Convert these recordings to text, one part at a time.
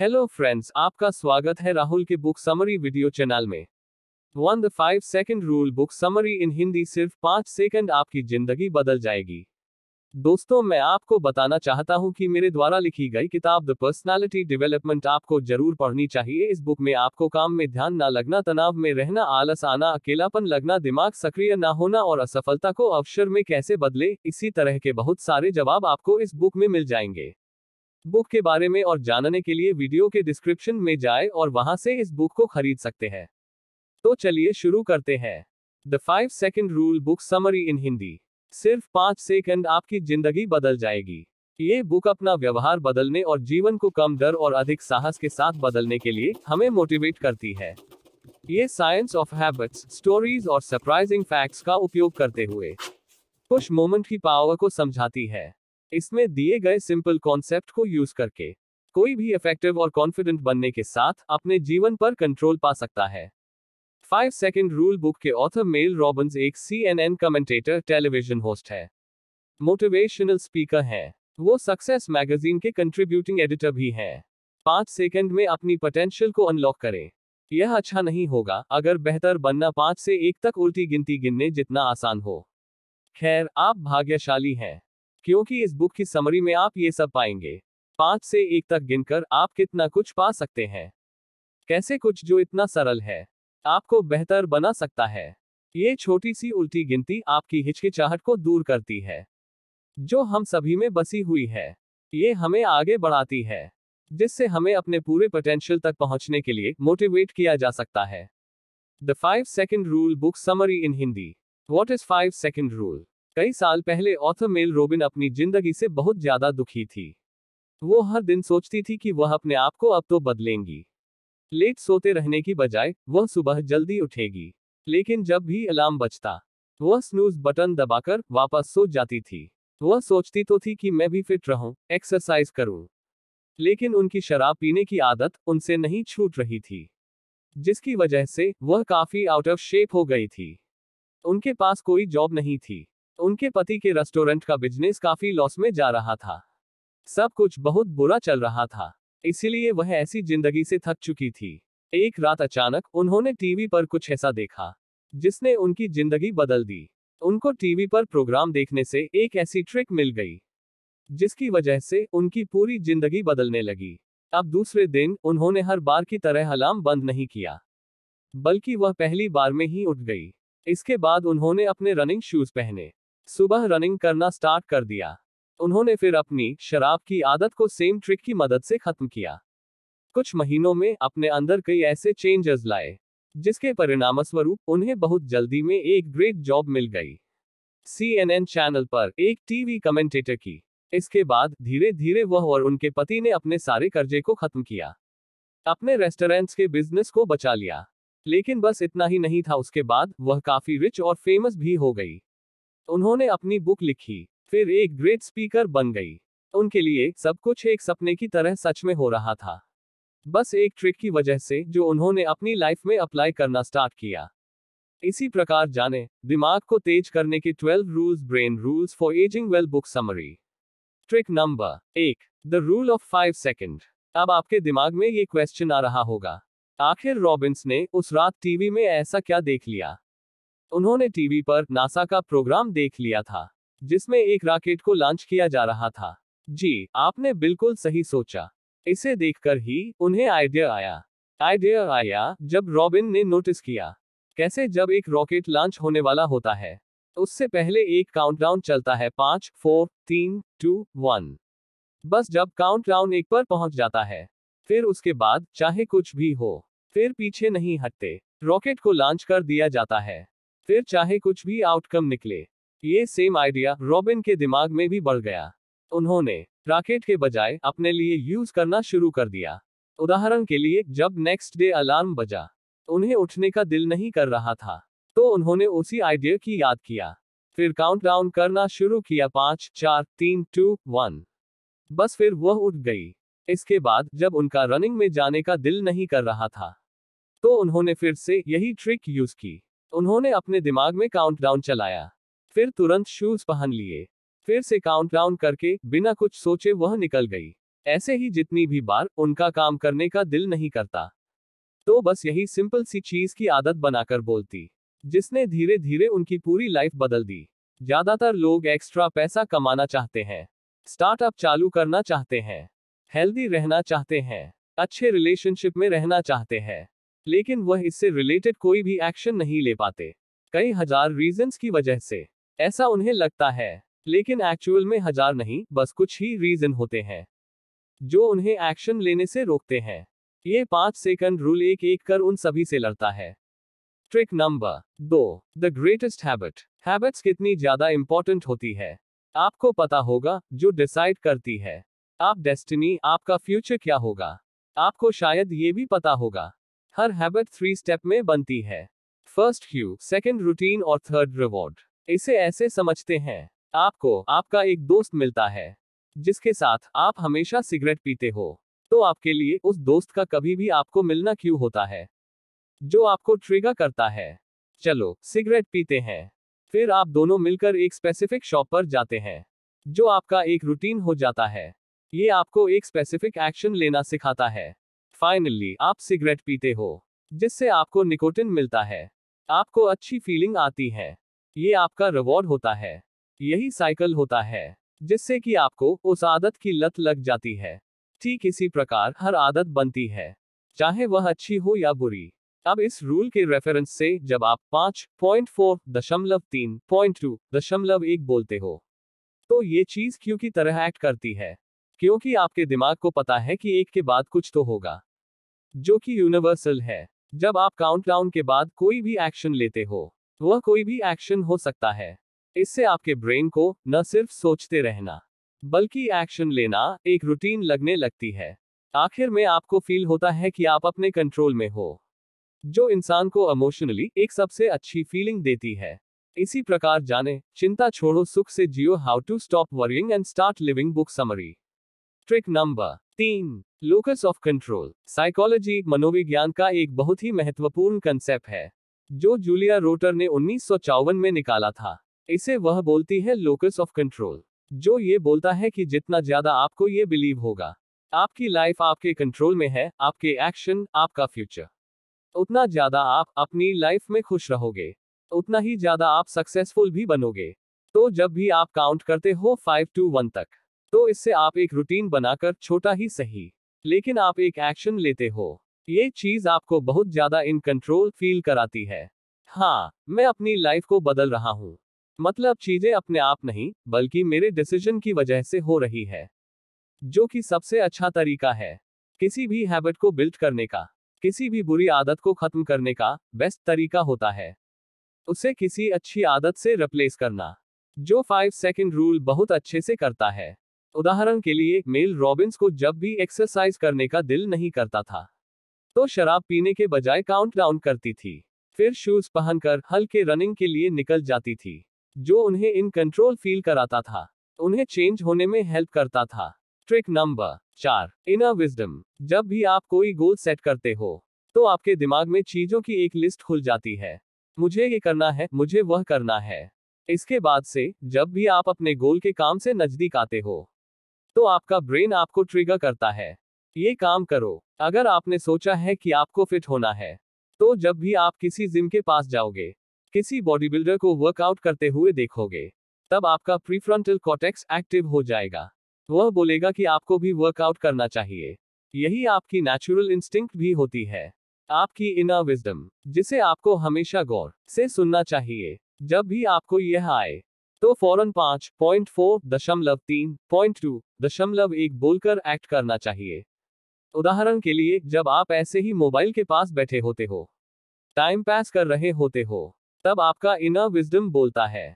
Hello friends आपका स्वागत है राहुल के बुक समरी वीडियो चैनल में one the five second rule book summary in Hindi सिर्फ पाँच सेकंड आपकी जिंदगी बदल जाएगी दोस्तों मैं आपको बताना चाहता हूं कि मेरे द्वारा लिखी गई किताब द पर्सनालिटी डेवलपमेंट आपको जरूर पढ़नी चाहिए इस बुक में आपको काम में ध्यान ना लगना तनाव में रहना आलस आना अकेलापन लगना दिमाग सक्रिय ना होना और असफलता को अवसर में कैसे बदले इसी तरह के बहुत सारे जवाब आपको इस बुक में मिल जाएंगे बुक के बारे में और जानने के लिए वीडियो के डिस्क्रिप्शन में जाए और वहां से इस बुक को खरीद सकते हैं तो चलिए शुरू करते हैं the five second rule book summary in Hindi सिर्फ पांच सेकंड आपकी जिंदगी बदल जाएगी ये बुक अपना व्यवहार बदलने और जीवन को कम डर और अधिक साहस के साथ बदलने के लिए हमें मोटिवेट करती है ये साइंस ऑफ हैबिट्स स्टोरीज और सरप्राइजिंग फैक्ट्स का उपयोग करते हुए कुछ मोमेंट की पावर को समझाती है इसमें दिए गए सिंपल कॉन्सेप्ट को यूज करके कोई भी इफेक्टिव और कॉन्फिडेंट बनने के साथ अपने जीवन पर कंट्रोल पा सकता है फाइव सेकेंड रूल बुक के ऑथर मेल रॉबिन्स एक C N N commentator television host है मोटिवेशनल स्पीकर हैं वो सक्सेस मैगजीन के कंट्रीब्यूटिंग एडिटर भी हैं पाँच सेकेंड में अपनी पोटेंशियल को अनलॉक करें यह अच्छा नहीं होगा अगर बेहतर बनना पाँच से एक तक उल्टी गिनती गिनने जितना आसान हो खैर आप भाग्यशाली हैं क्योंकि इस बुक की समरी में आप ये सब पाएंगे पांच से एक तक गिनकर आप कितना कुछ पा सकते हैं कैसे कुछ जो इतना सरल है आपको बेहतर बना सकता है ये छोटी सी उल्टी गिनती आपकी हिचकिचाहट को दूर करती है जो हम सभी में बसी हुई है ये हमें आगे बढ़ाती है जिससे हमें अपने पूरे पोटेंशियल तक पहुंचने के लिए मोटिवेट किया जा सकता है the five second rule book summary in Hindi what is five second rule कई साल पहले ऑथर मेल रोबिन अपनी जिंदगी से बहुत ज्यादा दुखी थी वो हर दिन सोचती थी कि वह अपने आप को अब तो बदलेंगी लेट सोते रहने की बजाय वह सुबह जल्दी उठेगी लेकिन जब भी अलार्म बचता वह स्नूज बटन दबाकर वापस सो जाती थी वह सोचती तो थी कि मैं भी फिट रहूं, एक्सरसाइज करूं। लेकिन उनकी शराब पीने की आदत उनसे नहीं छूट रही थी जिसकी वजह से वह काफी आउट ऑफ शेप हो गई थी उनके पास कोई जॉब नहीं थी तो उनके पति के रेस्टोरेंट का बिजनेस काफी लॉस में जा रहा था सब कुछ बहुत बुरा चल रहा था इसीलिए वह ऐसी जिंदगी से थक चुकी थी एक रात अचानक उन्होंने टीवी पर कुछ ऐसा देखा जिसने उनकी जिंदगी बदल दी उनको टीवी पर प्रोग्राम देखने से एक ऐसी ट्रिक मिल गई जिसकी वजह से उनकी पूरी जिंदगी बदलने लगी अब दूसरे दिन उन्होंने हर बार की तरह अलार्म बंद नहीं किया बल्कि वह पहली बार में ही उठ गई इसके बाद उन्होंने अपने रनिंग शूज पहने सुबह रनिंग करना स्टार्ट कर दिया उन्होंने फिर अपनी शराब की आदत को सेम ट्रिक की मदद से खत्म किया कुछ महीनों में अपने अंदर कई ऐसे चेंजेस लाए जिसके परिणामस्वरूप उन्हें बहुत जल्दी में एक ग्रेट जॉब मिल गई सी चैनल पर एक टीवी कमेंटेटर की इसके बाद धीरे धीरे वह और उनके पति ने अपने सारे कर्जे को खत्म किया अपने रेस्टोरेंट्स के बिजनेस को बचा लिया लेकिन बस इतना ही नहीं था उसके बाद वह काफी रिच और फेमस भी हो गई तो उन्होंने अपनी बुक लिखी फिर एक ग्रेट स्पीकर बन गई उनके लिए सब कुछ एक सपने की तरह सच में हो रहा था बस एक ट्रिक की वजह से जो उन्होंने अपनी लाइफ में अप्लाई करना स्टार्ट किया इसी प्रकार जाने दिमाग को तेज करने के 12 rules brain rules for ageing well book summary trick number एक the rule of five second अब आपके दिमाग में ये क्वेश्चन आ रहा होगा आखिर रॉबिन्स ने उस रात टीवी में ऐसा क्या देख लिया उन्होंने टीवी पर नासा का प्रोग्राम देख लिया था जिसमें एक रॉकेट को लॉन्च किया जा रहा था जी आपने बिल्कुल सही सोचा इसे देखकर ही उन्हें आइडिया आया आइडिया आया जब रॉबिन ने नोटिस किया कैसे जब एक रॉकेट लॉन्च होने वाला होता है उससे पहले एक काउंटडाउन चलता है पांच फोर तीन टू वन बस जब काउंटडाउन एक पर पहुंच जाता है फिर उसके बाद चाहे कुछ भी हो फिर पीछे नहीं हटते रॉकेट को लॉन्च कर दिया जाता है फिर चाहे कुछ भी आउटकम निकले ये सेम आइडिया रॉबिन के दिमाग में भी बढ़ गया उन्होंने रॉकेट के बजाय अपने लिए यूज करना शुरू कर दिया उदाहरण के लिए जब नेक्स्ट डे अलार्म बजा उन्हें उठने का दिल नहीं कर रहा था तो उन्होंने उसी आइडिया की याद किया फिर काउंटडाउन करना शुरू किया पाँच चार तीन टू वन बस फिर वह उठ गई इसके बाद जब उनका रनिंग में जाने का दिल नहीं कर रहा था तो उन्होंने फिर से यही ट्रिक यूज की उन्होंने अपने दिमाग में काउंटडाउन चलाया फिर तुरंत शूज पहन लिए फिर से काउंटडाउन करके बिना कुछ सोचे वह निकल गई ऐसे ही जितनी भी बार उनका काम करने का दिल नहीं करता तो बस यही सिंपल सी चीज की आदत बनाकर बोलती जिसने धीरे धीरे उनकी पूरी लाइफ बदल दी ज्यादातर लोग एक्स्ट्रा पैसा कमाना चाहते हैं स्टार्टअप चालू करना चाहते हैं हेल्दी रहना चाहते हैं अच्छे रिलेशनशिप में रहना चाहते हैं लेकिन वह इससे रिलेटेड कोई भी एक्शन नहीं ले पाते कई हजार रीजंस की वजह से ऐसा उन्हें लगता है लेकिन एक्चुअल में हजार नहीं बस कुछ ही रीजन होते हैं जो उन्हें एक्शन लेने से रोकते हैं ये पांच सेकंड रूल एक एक कर उन सभी से लड़ता है ट्रिक नंबर दो द ग्रेटेस्ट हैबिट हैबिट्स कितनी ज्यादा इंपॉर्टेंट होती है आपको पता होगा जो डिसाइड करती है आप डेस्टिनी आपका फ्यूचर क्या होगा आपको शायद ये भी पता होगा हर हैबिट थ्री स्टेप में बनती है फर्स्ट क्यू सेकेंड रूटीन और थर्ड रिवॉर्ड इसे ऐसे समझते हैं आपको आपका एक दोस्त मिलता है जिसके साथ आप हमेशा सिगरेट पीते हो तो आपके लिए उस दोस्त का कभी भी आपको मिलना क्यों होता है जो आपको ट्रिगर करता है चलो सिगरेट पीते हैं फिर आप दोनों मिलकर एक स्पेसिफिक शॉप पर जाते हैं जो आपका एक रूटीन हो जाता है ये आपको एक स्पेसिफिक एक्शन लेना सिखाता है फाइनली आप सिगरेट पीते हो जिससे आपको निकोटिन मिलता है आपको अच्छी फीलिंग आती है ये आपका रिवॉर्ड होता है यही साइकिल होता है जिससे कि आपको उस आदत की लत लग जाती है ठीक इसी प्रकार हर आदत बनती है चाहे वह अच्छी हो या बुरी अब इस रूल के रेफरेंस से जब आप पाँच पॉइंट फोर दशमलव तीन पॉइंट टू दशमलव एक बोलते हो तो ये चीज क्यों की तरह एक्ट करती है क्योंकि आपके दिमाग को पता है कि एक के बाद कुछ तो होगा जो कि यूनिवर्सल है जब आप काउंटडाउन के बाद कोई भी एक्शन लेते हो वह कोई भी एक्शन हो सकता है इससे आपके ब्रेन को न सिर्फ सोचते रहना बल्कि एक्शन लेना एक रूटीन लगने लगती है आखिर में आपको फील होता है कि आप अपने कंट्रोल में हो जो इंसान को इमोशनली एक सबसे अच्छी फीलिंग देती है इसी प्रकार जाने चिंता छोड़ो सुख से जियो how to stop worrying and start living book summary trick number तीन लोकस ऑफ कंट्रोल साइकोलॉजी मनोविज्ञान का एक बहुत ही महत्वपूर्ण कंसेप्ट है जो जूलिया रोटर ने उन्नीस में निकाला था इसे वह बोलती है लोकस ऑफ कंट्रोल जो ये बोलता है कि जितना ज्यादा आपको ये बिलीव होगा आपकी लाइफ आपके कंट्रोल में है आपके एक्शन आपका फ्यूचर उतना ज्यादा आप अपनी लाइफ में खुश रहोगे उतना ही ज्यादा आप सक्सेसफुल भी बनोगे तो जब भी आप काउंट करते हो फाइव टू वन तक तो इससे आप एक रूटीन बनाकर छोटा ही सही लेकिन आप एक एक्शन लेते हो ये चीज आपको बहुत ज्यादा इन कंट्रोल फील कराती है हाँ मैं अपनी लाइफ को बदल रहा हूँ मतलब चीजें अपने आप नहीं बल्कि मेरे डिसीजन की वजह से हो रही है जो कि सबसे अच्छा तरीका है किसी भी हैबिट को बिल्ड करने का किसी भी बुरी आदत को खत्म करने का बेस्ट तरीका होता है उसे किसी अच्छी आदत से रिप्लेस करना जो फाइव सेकेंड रूल बहुत अच्छे से करता है उदाहरण के लिए मेल रॉबिन्स को जब भी एक्सरसाइज करने का दिल नहीं करता था तो शराब पीने के बजाय काउंटडाउन करती थी फिर शूज पहनकर हल्के रनिंग के लिए निकल जाती थी जो उन्हें इन कंट्रोल फील कराता था उन्हें चेंज होने में हेल्प करता था ट्रिक नंबर चार इनर विजडम जब भी आप कोई गोल सेट करते हो तो आपके दिमाग में चीजों की एक लिस्ट खुल जाती है मुझे ये करना है मुझे वह करना है इसके बाद से जब भी आप अपने गोल के काम से नजदीक आते हो तो आपका ब्रेन आपको ट्रिगर करता है ये काम करो अगर आपने सोचा है कि आपको फिट होना है तो जब भी आप किसी जिम के पास जाओगे किसी बॉडी बिल्डर को वर्कआउट करते हुए देखोगे तब आपका प्रीफ्रंटल कॉटेक्स एक्टिव हो जाएगा वह बोलेगा कि आपको भी वर्कआउट करना चाहिए यही आपकी नेचुरल इंस्टिंक्ट भी होती है आपकी इनर विजडम जिसे आपको हमेशा गौर से सुनना चाहिए जब भी आपको यह आए तो फौरन पांच पॉइंट फोर दशमलव तीन पॉइंट टू दशमलव एक बोलकर एक्ट करना चाहिए उदाहरण के लिए जब आप ऐसे ही मोबाइल के पास बैठे होते हो टाइम पास कर रहे होते हो तब आपका इनर विजडम बोलता है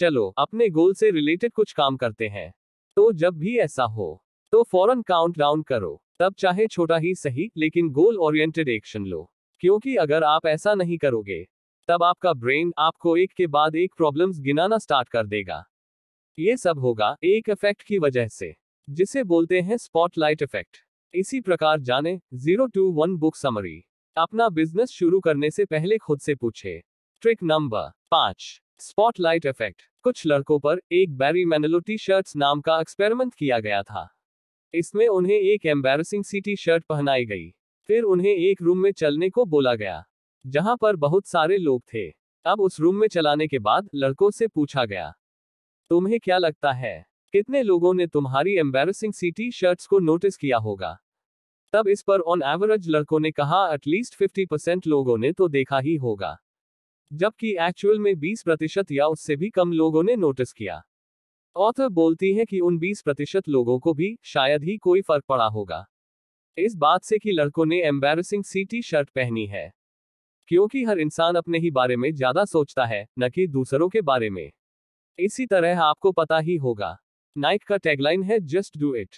चलो अपने गोल से रिलेटेड कुछ काम करते हैं तो जब भी ऐसा हो तो फौरन काउंट डाउन करो तब चाहे छोटा ही सही लेकिन गोल ओरिएंटेड एक्शन लो क्योंकि अगर आप ऐसा नहीं करोगे तब आपका ब्रेन आपको एक के बाद एक प्रॉब्लम्स गिनाना स्टार्ट कर देगा ये सब होगा एक इफेक्ट की वजह से जिसे बोलते हैं स्पॉटलाइट इफेक्ट इसी प्रकार जाने zero to one book summary अपना बिजनेस शुरू करने से पहले खुद से पूछे ट्रिक नंबर पांच स्पॉटलाइट इफेक्ट कुछ लड़कों पर एक बैरी मैनलो टी शर्ट नाम का एक्सपेरिमेंट किया गया था इसमें उन्हें एक एम्बेरसिंग सी टी शर्ट पहनाई गई फिर उन्हें एक रूम में चलने को बोला गया जहां पर बहुत सारे लोग थे अब उस रूम में चलाने के बाद लड़कों से पूछा गया तुम्हें क्या लगता है कितने लोगों ने तुम्हारी एम्बेरसिंग सी टी शर्ट्स को नोटिस किया होगा तब इस पर ऑन एवरेज लड़कों ने कहा एटलीस्ट 50 परसेंट लोगों ने तो देखा ही होगा जबकि एक्चुअल में 20 प्रतिशत या उससे भी कम लोगों ने नोटिस किया ऑथर बोलती है कि उन 20 प्रतिशत लोगों को भी शायद ही कोई फर्क पड़ा होगा इस बात से कि लड़कों ने एम्बेरसिंग सीटी शर्ट पहनी है क्योंकि हर इंसान अपने ही बारे में ज्यादा सोचता है न कि दूसरों के बारे में इसी तरह आपको पता ही होगा नाइक का टैगलाइन है जस्ट डू इट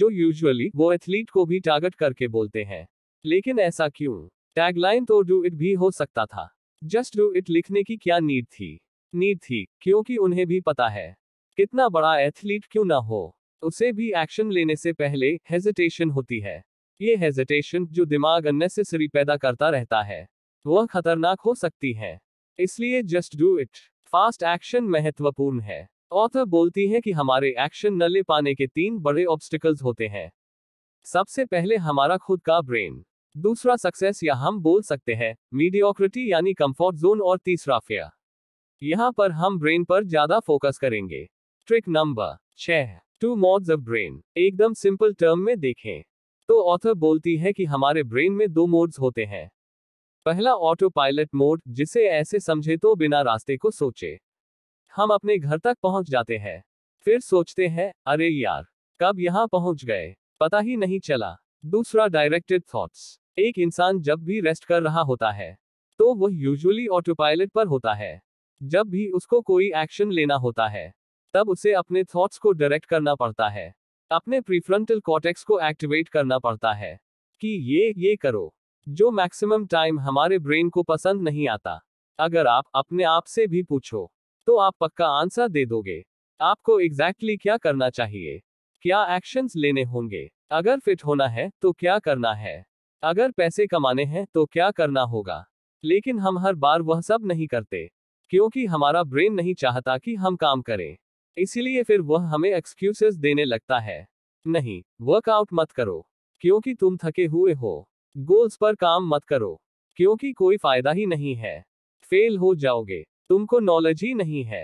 जो यूजुअली वो एथलीट को भी टारगेट करके बोलते हैं लेकिन ऐसा क्यों टैगलाइन तो डू इट भी हो सकता था जस्ट डू इट लिखने की क्या नीड थी नीड थी क्योंकि उन्हें भी पता है कितना बड़ा एथलीट क्यों ना हो उसे भी एक्शन लेने से पहले हेजिटेशन होती है ये हेजिटेशन जो दिमाग अननेसेसरी पैदा करता रहता है वह खतरनाक हो सकती है इसलिए just do it fast action महत्वपूर्ण है ऑथर बोलती है कि हमारे एक्शन न ले पाने के तीन बड़े ऑब्स्टिकल्स होते हैं सबसे पहले हमारा खुद का ब्रेन दूसरा सक्सेस या हम बोल सकते हैं मीडियोक्रिटी यानी कंफर्ट जोन और तीसरा फेयर यहाँ पर हम ब्रेन पर ज्यादा फोकस करेंगे ट्रिक नंबर छह टू मोड्स ऑफ ब्रेन एकदम सिंपल टर्म में देखें तो ऑथर बोलती है कि हमारे ब्रेन में दो मोड्स होते हैं पहला ऑटो पायलट मोड जिसे ऐसे समझे तो बिना रास्ते को सोचे हम अपने घर तक पहुंच जाते हैं फिर सोचते हैं अरे यार कब यहाँ पहुंच गए पता ही नहीं चला दूसरा डायरेक्टेड थॉट्स एक इंसान जब भी रेस्ट कर रहा होता है तो वह यूजुअली ऑटो पायलट पर होता है जब भी उसको कोई एक्शन लेना होता है तब उसे अपने थॉट्स को डायरेक्ट करना पड़ता है अपने प्रीफ्रंटल कॉटेक्स को एक्टिवेट करना पड़ता है कि ये ये करो जो मैक्सिमम टाइम हमारे ब्रेन को पसंद नहीं आता अगर आप अपने आप से भी पूछो तो आप पक्का आंसर दे दोगे आपको एग्जैक्टली exactly क्या करना चाहिए क्या एक्शंस लेने होंगे अगर फिट होना है तो क्या करना है अगर पैसे कमाने हैं तो क्या करना होगा लेकिन हम हर बार वह सब नहीं करते क्योंकि हमारा ब्रेन नहीं चाहता कि हम काम करें इसलिए फिर वह हमें एक्सक्यूजेस देने लगता है नहीं वर्कआउट मत करो क्योंकि तुम थके हुए हो गोल्स पर काम मत करो क्योंकि कोई फायदा ही नहीं है फेल हो जाओगे तुमको नॉलेज ही नहीं है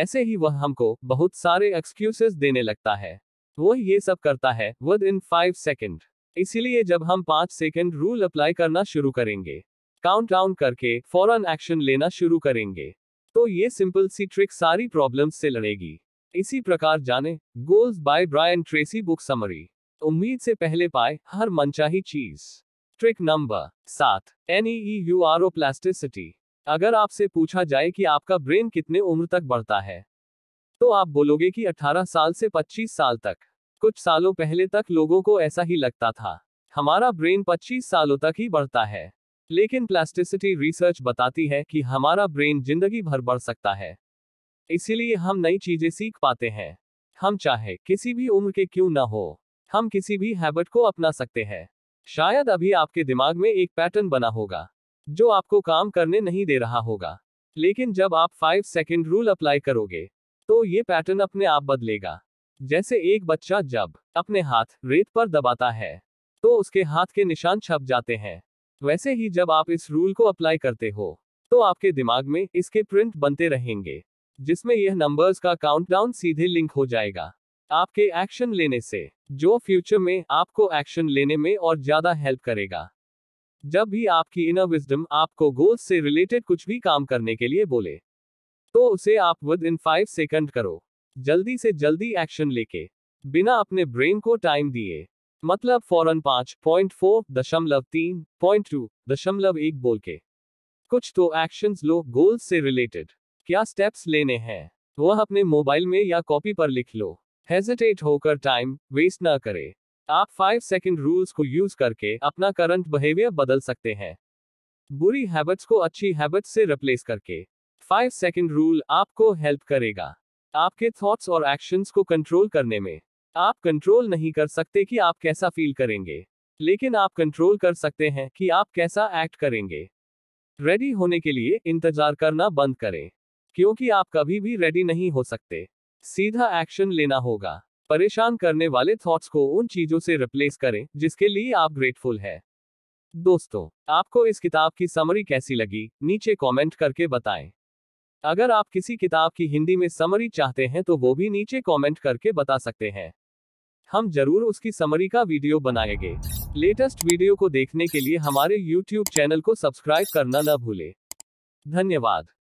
ऐसे ही वह हमको बहुत सारे एक्सक्यूजेस देने लगता है वह ये सब करता है विद इन फाइव सेकेंड इसीलिए जब हम पांच सेकेंड रूल अप्लाई करना शुरू करेंगे काउंट डाउन करके फौरन एक्शन लेना शुरू करेंगे तो ये सिंपल सी ट्रिक सारी प्रॉब्लम्स से लड़ेगी इसी प्रकार जाने goals by Brian Tracy book summary उम्मीद से पहले पाए हर मनचाही चीज़ ट्रिक नंबर सात N E U R O plasticity अगर आपसे पूछा जाए कि आपका ब्रेन कितने उम्र तक बढ़ता है तो आप बोलोगे कि 18 साल से 25 साल तक कुछ सालों पहले तक लोगों को ऐसा ही लगता था हमारा ब्रेन 25 सालों तक ही बढ़ता है लेकिन प्लास्टिसिटी रिसर्च बताती है कि हमारा ब्रेन जिंदगी भर बढ़ सकता है इसीलिए हम नई चीजें सीख पाते हैं हम चाहे किसी भी उम्र के क्यों ना हो हम किसी भी हैबिट को अपना सकते हैं शायद अभी आपके दिमाग में एक पैटर्न बना होगा जो आपको काम करने नहीं दे रहा होगा लेकिन जब आप फाइव सेकेंड रूल अप्लाई करोगे तो ये पैटर्न अपने आप बदलेगा जैसे एक बच्चा जब अपने हाथ रेत पर दबाता है तो उसके हाथ के निशान छप जाते हैं वैसे ही जब आप इस रूल को अप्लाई करते हो तो आपके दिमाग में इसके प्रिंट बनते रहेंगे जिसमें यह नंबर्स का काउंटडाउन सीधे लिंक हो जाएगा आपके एक्शन लेने से जो फ्यूचर में आपको एक्शन लेने में और ज्यादा हेल्प करेगा जब भी आपकी इनर विजडम आपको गोल्स से रिलेटेड कुछ भी काम करने के लिए बोले तो उसे आप विद इन फाइव सेकंड करो जल्दी से जल्दी एक्शन लेके बिना अपने ब्रेन को टाइम दिए मतलब फौरन पाँच पॉइंट फोर दशमलव तीन पॉइंट टू दशमलव एक बोल के कुछ तो एक्शन लो गोल्स से रिलेटेड क्या स्टेप्स लेने हैं वह अपने मोबाइल में या कॉपी पर लिख लो हेजिटेट होकर टाइम वेस्ट ना करें आप फाइव सेकेंड रूल्स को यूज करके अपना करंट बिहेवियर बदल सकते हैं बुरी हैबिट्स को अच्छी हैबिट्स से रिप्लेस करके फाइव सेकेंड रूल आपको हेल्प करेगा आपके थॉट्स और एक्शंस को कंट्रोल करने में आप कंट्रोल नहीं कर सकते कि आप कैसा फील करेंगे लेकिन आप कंट्रोल कर सकते हैं कि आप कैसा एक्ट करेंगे रेडी होने के लिए इंतजार करना बंद करें क्योंकि आप कभी भी रेडी नहीं हो सकते सीधा एक्शन लेना होगा परेशान करने वाले थॉट्स को उन चीजों से रिप्लेस करें जिसके लिए आप ग्रेटफुल हैं दोस्तों आपको इस किताब की समरी कैसी लगी नीचे कमेंट करके बताएं अगर आप किसी किताब की हिंदी में समरी चाहते हैं तो वो भी नीचे कमेंट करके बता सकते हैं हम जरूर उसकी समरी का वीडियो बनाएंगे लेटेस्ट वीडियो को देखने के लिए हमारे यूट्यूब चैनल को सब्सक्राइब करना न भूले धन्यवाद